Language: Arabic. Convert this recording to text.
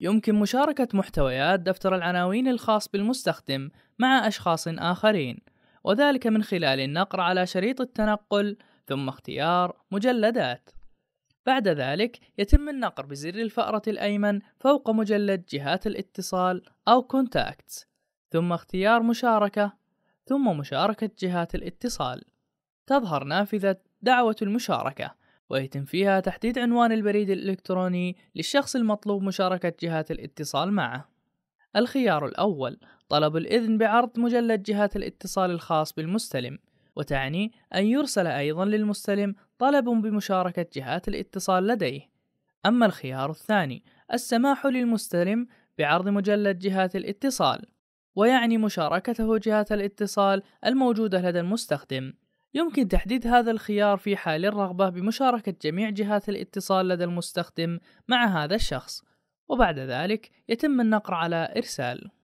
يمكن مشاركة محتويات دفتر العناوين الخاص بالمستخدم مع أشخاص آخرين، وذلك من خلال النقر على شريط التنقل ثم اختيار مجلدات. بعد ذلك يتم النقر بزر الفأرة الأيمن فوق مجلد جهات الاتصال أو كونتاكتس، ثم اختيار مشاركة، ثم مشاركة جهات الاتصال. تظهر نافذة دعوة المشاركة ويتم فيها تحديد عنوان البريد الإلكتروني للشخص المطلوب مشاركة جهات الاتصال معه. الخيار الأول طلب الإذن بعرض مجلد جهات الاتصال الخاص بالمستلم، وتعني أن يرسل أيضًا للمستلم طلب بمشاركة جهات الاتصال لديه. أما الخيار الثاني السماح للمستلم بعرض مجلد جهات الاتصال، ويعني مشاركته جهات الاتصال الموجودة لدى المستخدم يمكن تحديد هذا الخيار في حال الرغبة بمشاركة جميع جهات الاتصال لدى المستخدم مع هذا الشخص وبعد ذلك يتم النقر على إرسال